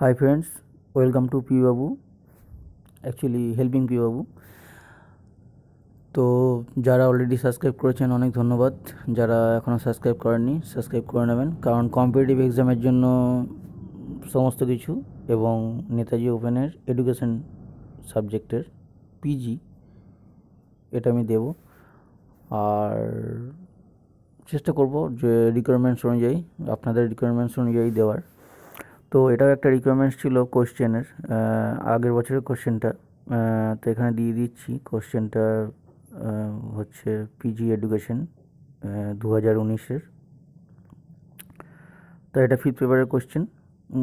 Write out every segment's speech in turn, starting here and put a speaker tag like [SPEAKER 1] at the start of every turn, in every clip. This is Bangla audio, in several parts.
[SPEAKER 1] high friends welcome to P Babu actually helping P Babu তো যারা অলরেডি সাবস্ক্রাইব করেছেন অনেক ধন্যবাদ যারা এখনও সাবস্ক্রাইব করেননি সাবস্ক্রাইব করে নেবেন কারণ কম্পিটিটিভ এক্সামের জন্য সমস্ত কিছু এবং নেতাজি ওপেনের এডুকেশন সাবজেক্টের পিজি এটা আমি দেব আর চেষ্টা করব যে রিকোয়ারমেন্টস অনুযায়ী আপনাদের রিকোয়ারমেন্টস অনুযায়ী দেওয়ার তো এটাও একটা রিকোয়ারমেন্টস ছিল কোশ্চেনের আগের বছরের কোশ্চেনটা তো এখানে দিয়ে দিচ্ছি কোশ্চেনটা হচ্ছে পিজি এডুকেশন দু হাজার উনিশের তো এটা ফিফথ পেপারের কোশ্চেন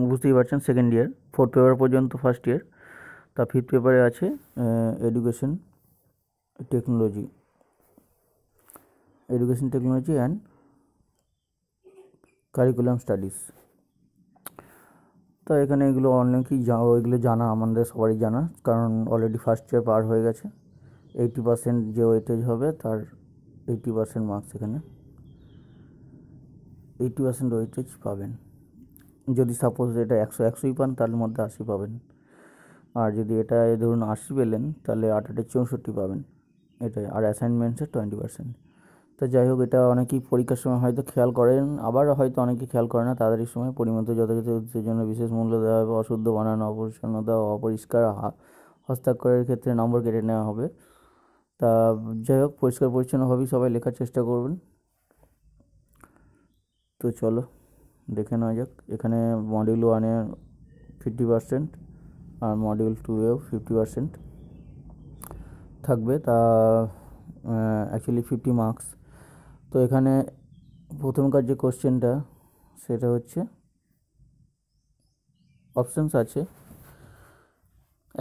[SPEAKER 1] বুঝতেই পারছেন সেকেন্ড ইয়ার ফোর্থ পেপার পর্যন্ত ফার্স্ট ইয়ার তা ফিফথ পেপারে আছে education technology education technology and curriculum studies তো এখানে এগুলো অনেকই যা এগুলো জানা আমাদের সবারই জানা কারণ অলরেডি ফার্স্ট ইয়ার পার হয়ে গেছে এইটি পার্সেন্ট যে ওয়েটেজ হবে তার এইটি পার্সেন্ট মার্কস এখানে এইটি পার্সেন্ট ওয়েটেজ পাবেন যদি সাপোজ এটা একশো একশোই পান তার মধ্যে আশি পাবেন আর যদি এটা ধরুন আশি পেলেন তাহলে আটাটে চৌষট্টি পাবেন এটাই আর অ্যাসাইনমেন্টসের টোয়েন্টি পার্সেন্ট তো যাই হোক এটা অনেকেই পরীক্ষার সময় হয়তো খেয়াল করেন আবার হয়তো অনেকে খেয়াল করে না তাদের সময় পরিমিত যথাযথ জন্য বিশেষ মূল্য দেওয়া হবে অশুদ্ধ বানানো অপরিচ্ছন্নতা অপরিষ্কার হস্তাক্ষরের ক্ষেত্রে নম্বর কেটে নেওয়া হবে তা যাই হোক পরিষ্কার পরিচ্ছন্নভাবেই সবাই লেখার চেষ্টা করবেন তো চলো দেখে নেওয়া যাক এখানে মডিউল ওয়ানে ফিফটি পার্সেন্ট আর মডিউল টুয়েও ফিফটি পার্সেন্ট থাকবে তা অ্যাকচুয়ালি ফিফটি মার্কস তো এখানে প্রথমকার যে কোশ্চেনটা সেটা হচ্ছে অপশানস আছে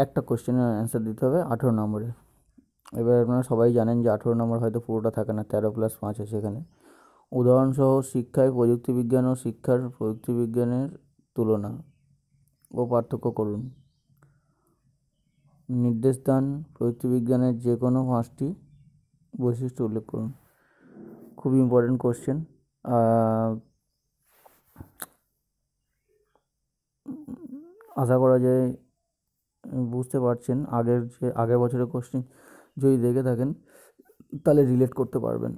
[SPEAKER 1] একটা কোশ্চেনের অ্যান্সার দিতে হবে আঠেরো নম্বরে এবার আপনারা সবাই জানেন যে আঠেরো নম্বর হয়তো পুরোটা থাকে না তেরো প্লাস পাঁচ আছে এখানে উদাহরণসহ শিক্ষায় প্রযুক্তি বিজ্ঞান ও শিক্ষার প্রযুক্তি বিজ্ঞানের তুলনা ও পার্থক্য করুন নির্দেশ দান প্রযুক্তিবিজ্ঞানের যে কোনো পাঁচটি বৈশিষ্ট্য উল্লেখ করুন খুবই ইম্পর্টেন্ট কোশ্চেন আশা করা যায় বুঝতে পারছেন আগের যে আগের বছরের কোশ্চেন যদি দেখে থাকেন তাহলে রিলেট করতে পারবেন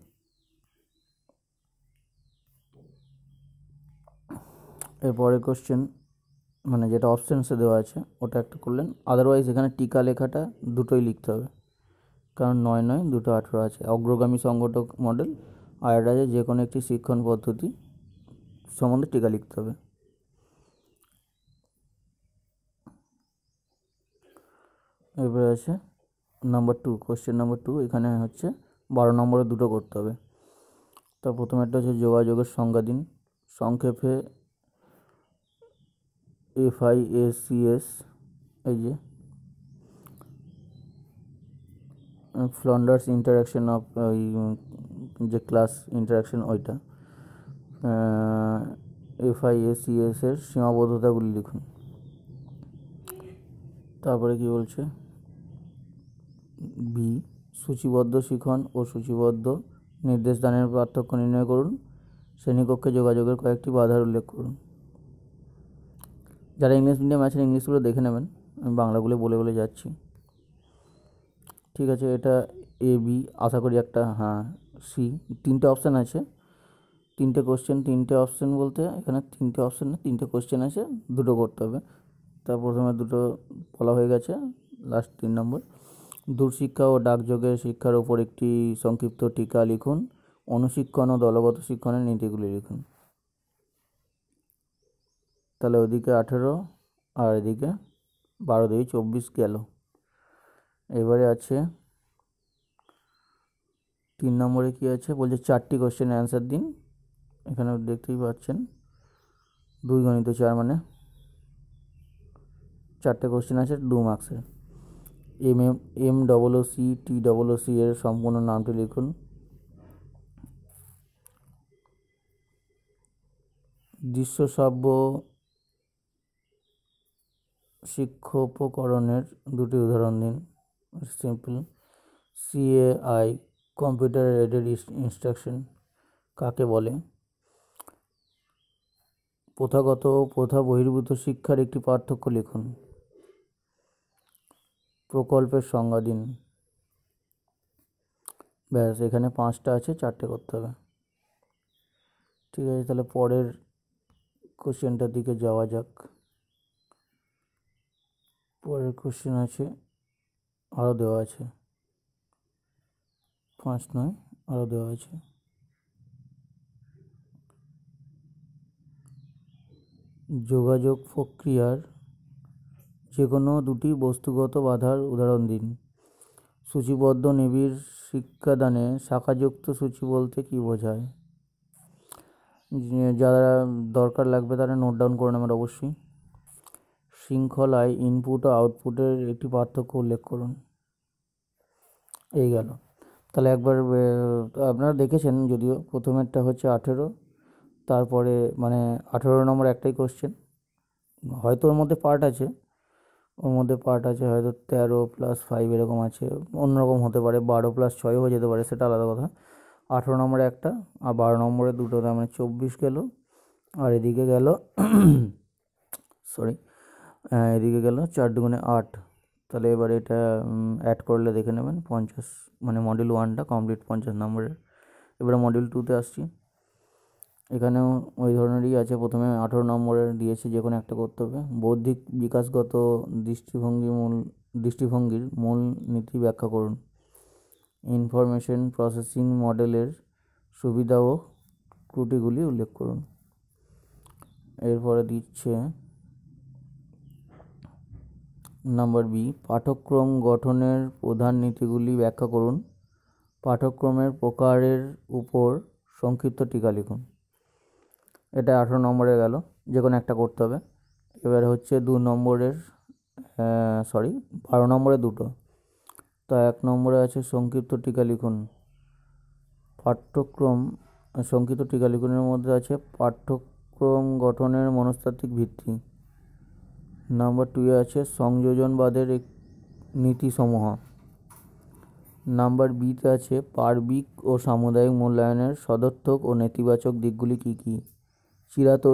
[SPEAKER 1] এরপরের কোশ্চেন মানে যেটা অপশানসে দেওয়া আছে ওটা একটা করলেন আদারওয়াইজ এখানে টিকা লেখাটা দুটোই লিখতে হবে কারণ নয় নয় দুটো আঠেরো আছে অগ্রগামী সংগঠক মডেল আয়োডাইজের যে কোনো একটি শিক্ষণ পদ্ধতি সম্বন্ধে টিকা লিখতে হবে এবারে আছে number two question number two এখানে হচ্ছে বারো নম্বরে দুটো করতে হবে তো প্রথমে একটা হচ্ছে যোগাযোগের সংজ্ঞা দিন সংক্ষেপে এফআইএসিএস এই যে ফ্লন্ডার্স ইন্টারাকশন অফ যে ক্লাস ইন্টারাকশন ওইটা এফআইএসিএস এর সীমাবদ্ধতাগুলি লিখুন তারপরে কি বলছে বি সূচিবদ্ধ শিখন ও সূচিবদ্ধ নির্দেশ দানের পার্থক্য নির্ণয় করুন শ্রেণীকক্ষে যোগাযোগের কয়েকটি বাধার উল্লেখ করুন যারা ইংলিশ মিডিয়াম আছেন ইংলিশগুলো দেখে নেবেন আমি বাংলাগুলো বলে বলে যাচ্ছি ঠিক আছে এটা এ বি আশা করি একটা হ্যাঁ সি তিনটে অপশান আছে তিনটে কোশ্চেন তিনটে অপশান বলতে এখানে তিনটে অপশান না তিনটে কোশ্চেন আছে দুটো করতে হবে তার প্রথমে দুটো বলা হয়ে গেছে লাস্ট তিন নম্বর দূরশিক্ষা ও ডাকযোগে শিক্ষার উপর একটি সংক্ষিপ্ত টিকা লিখুন অনুশিক্ষণ ও দলগত শিক্ষণের নীতিগুলি লিখুন তাহলে ওদিকে আঠেরো আর এদিকে বারো দুই চব্বিশ গেল এবারে আছে তিন নম্বরে কি আছে বলছে চারটি কোশ্চেনের অ্যান্সার দিন এখানে দেখতেই পাচ্ছেন দুই গণিত চার মানে চারটে কোশ্চেন আছে দু মার্কসের M M M double O C T double O C এর সম্পূর্ণ নামটি লিখুন দৃশ্য সভ্য শিক্ষোপকরণের দুটি উদাহরণ দিন simple C A I computer aided instruction কাকে বলে প্রথাগত প্রথা বহির্ভূত শিক্ষার একটি পার্থক্য লিখুন প্রকল্পের সংজ্ঞা দিন ব্যাস এখানে পাঁচটা আছে চারটে করতে হবে ঠিক আছে তাহলে পরের কোশ্চেনটার দিকে যাওয়া যাক পরের কোশ্চেন আছে আরও দেওয়া আছে পাঁচ নয় আরও দেওয়া আছে যোগাযোগ প্রক্রিয়ার যে কোনো দুটি বস্তুগত বাধার উদাহরণ দিন সূচিবদ্ধ নিবিড় শিক্ষাদানে শাখাযুক্ত সূচি বলতে কী বোঝায় যারা দরকার লাগবে তারা নোট ডাউন করে নেবেন অবশ্যই শৃঙ্খলায় ইনপুট ও আউটপুটের একটি পার্থক্য উল্লেখ করুন এই গেল তাহলে একবার আপনারা দেখেছেন যদিও প্রথমেরটা হচ্ছে আঠেরো তারপরে মানে আঠেরো নম্বর একটাই কোশ্চেন হয়তো ওর মধ্যে পার্ট আছে ওর মধ্যে পার্ট আছে হয়তো তেরো প্লাস ফাইভ এরকম আছে অন্যরকম হতে পারে বারো প্লাস ছয়ও হয়ে যেতে পারে সেটা আলাদা কথা আঠেরো নম্বরে একটা আর বারো নম্বরে দুটো তার মানে চব্বিশ গেল আর এদিকে গেল সরি এদিকে গেল চার দুগুণে আট তাহলে এবার এটা অ্যাড করলে দেখে নেবেন পঞ্চাশ মানে মডিউল ওয়ানটা কমপ্লিট পঞ্চাশ নম্বরের এবারে মডিউল টুতে আসছি এখানেও ওই ধরনেরই আছে প্রথমে আঠেরো নম্বরের দিয়েছি যে কোনো একটা করতে হবে বৌদ্ধিক বিকাশগত দৃষ্টিভঙ্গি মূল দৃষ্টিভঙ্গির মূল নীতি ব্যাখ্যা করুন ইনফরমেশন প্রসেসিং মডেলের সুবিধা ও ত্রুটিগুলি উল্লেখ করুন এরপরে দিচ্ছে নাম্বার বি পাঠ্যক্রম গঠনের প্রধান নীতিগুলি ব্যাখ্যা করুন পাঠ্যক্রমের প্রকারের উপর সংক্ষিপ্ত টিকা লিখুন এটা আঠেরো নম্বরে গেল যে কোনো একটা করতে হবে এবার হচ্ছে দু নম্বরের সরি বারো নম্বরে দুটো তা এক নম্বরে আছে সংক্ষিপ্ত টিকা লিখুন পাঠ্যক্রম সংক্ষিপ্ত টিকা লিখনের মধ্যে আছে পাঠ্যক্রম গঠনের মনস্তাত্ত্বিক ভিত্তি নাম্বার টুয়ে আছে সংযোজনবাদের এক নীতিসমূহ নাম্বার বিতে আছে পার্বিক ও সামুদায়িক মূল্যায়নের সদর্থক ও নেতিবাচক দিকগুলি কী কী চিরাত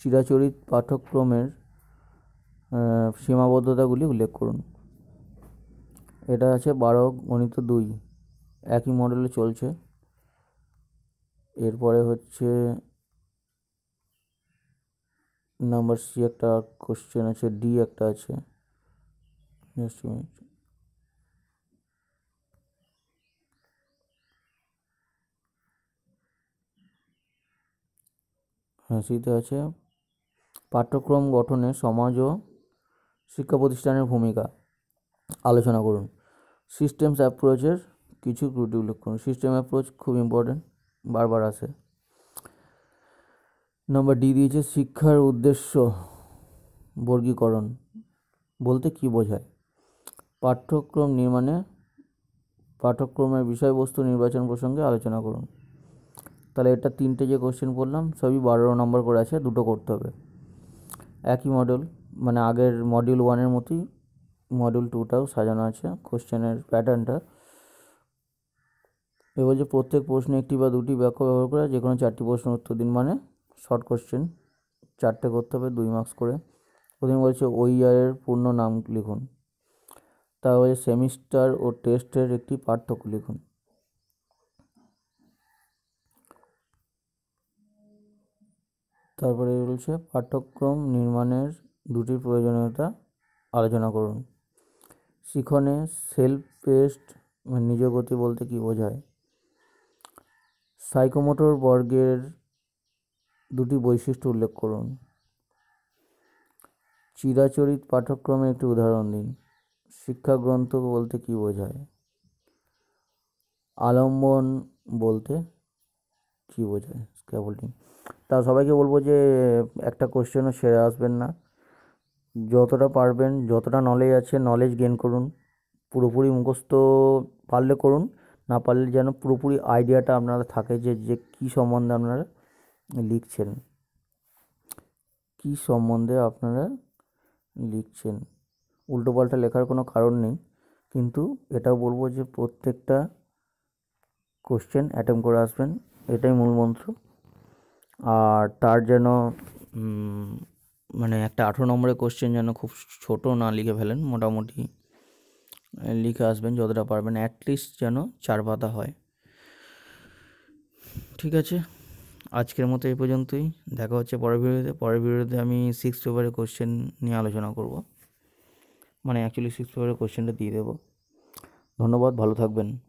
[SPEAKER 1] চিরাচরিত পাঠ্যক্রমের সীমাবদ্ধতাগুলি উল্লেখ করুন এটা আছে বারো গণিত দুই একই মডেলে চলছে এরপরে হচ্ছে নাম্বার সি একটা কোশ্চেন আছে ডি একটা আছে হ্যাঁ সিতে আছে পাঠ্যক্রম গঠনে সমাজ ও শিক্ষা প্রতিষ্ঠানের ভূমিকা আলোচনা করুন সিস্টেমস অ্যাপ্রোচের কিছু ত্রুটি উল্লেখ করুন সিস্টেম অ্যাপ্রোচ খুব ইম্পর্টেন্ট বারবার আসে নাম্বার ডি দিয়েছে শিক্ষার উদ্দেশ্য বর্গীকরণ বলতে কি বোঝায় পাঠ্যক্রম নির্মাণে পাঠ্যক্রমের বিষয়বস্তু নির্বাচন প্রসঙ্গে আলোচনা করুন তাহলে এটা তিনটে যে কোশ্চেন পড়লাম সবই বারো নম্বর করে আছে দুটো করতে হবে একই মডেল মানে আগের মডিউল ওয়ানের মতোই মডিউল টুটাও সাজানো আছে কোশ্চেনের প্যাটার্নটা এ বলছে প্রত্যেক প্রশ্নে একটি বা দুটি ব্যাখ্যা ব্যবহার করে যে কোনো চারটি প্রশ্নের উত্তর দিন মানে শর্ট কোশ্চেন চারটে করতে হবে দুই মার্কস করে প্রথমে বলছে ওই ইয়ারের পূর্ণ নাম লিখুন তারপরে সেমিস্টার ও টেস্টের একটি পার্থক্য লিখুন তারপরে বলছে পাঠ্যক্রম নির্মাণের দুটি প্রয়োজনীয়তা আলোচনা করুন শিখনে সেলফ মানে পেস্ট নিজ গতি বলতে কি বোঝায় সাইকোমোটর বর্গের দুটি বৈশিষ্ট্য উল্লেখ করুন চিরাচরিত পাঠ্যক্রমে একটি উদাহরণ দিন শিক্ষা গ্রন্থ বলতে কী বোঝায় আলম্বন বলতে কী বোঝায় স্ক্যাবোল্ডিং তা সবাইকে বলবো যে একটা কোশ্চেনও সেরে আসবেন না যতটা পারবেন যতটা নলেজ আছে নলেজ গেন করুন পুরোপুরি মুখস্থ পারলে করুন না পারলে যেন পুরোপুরি আইডিয়াটা আপনারা থাকে যে যে কী সম্বন্ধে আপনারা লিখছেন কি সম্বন্ধে আপনারা লিখছেন উল্টোপাল্টা লেখার কোনো কারণ নেই কিন্তু এটা বলবো যে প্রত্যেকটা কোশ্চেন অ্যাটেম্প করে আসবেন এটাই মূল মন্ত্র আর তার যেন মানে একটা আঠেরো নম্বরের কোশ্চেন যেন খুব ছোট না লিখে ফেলেন মোটামুটি লিখে আসবেন যতটা পারবেন অ্যাটলিস্ট যেন চার পাতা হয় ঠিক আছে আজকের মতো এই পর্যন্তই দেখা হচ্ছে পরের ভিডিওতে পরের ভিডিওতে আমি সিক্স পেপারের কোশ্চেন নিয়ে আলোচনা করব মানে অ্যাকচুয়ালি সিক্স পেপারের কোশ্চেনটা দিয়ে দেবো ধন্যবাদ ভালো থাকবেন